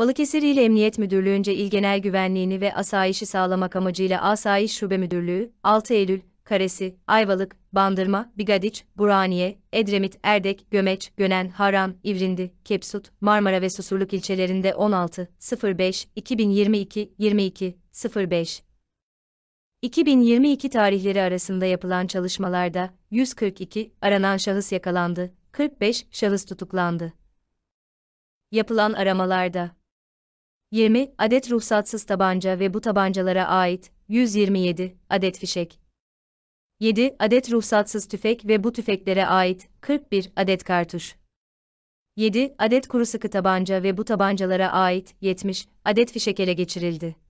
Balıkesir İl Emniyet Müdürlüğü'nce İl Genel Güvenliğini ve asayişi sağlamak amacıyla Asayiş Şube Müdürlüğü, 6 Eylül, Karesi, Ayvalık, Bandırma, Bigadiç, Buraniye, Edremit, Erdek, Gömeç, Gönen, Haram, İvrindi, Kepsut, Marmara ve Susurluk ilçelerinde 16.05.2022-22.05 2022 tarihleri arasında yapılan çalışmalarda 142 aranan şahıs yakalandı, 45 şahıs tutuklandı. Yapılan aramalarda 20 adet ruhsatsız tabanca ve bu tabancalara ait 127 adet fişek. 7 adet ruhsatsız tüfek ve bu tüfeklere ait 41 adet kartuş. 7 adet kuru sıkı tabanca ve bu tabancalara ait 70 adet fişek ele geçirildi.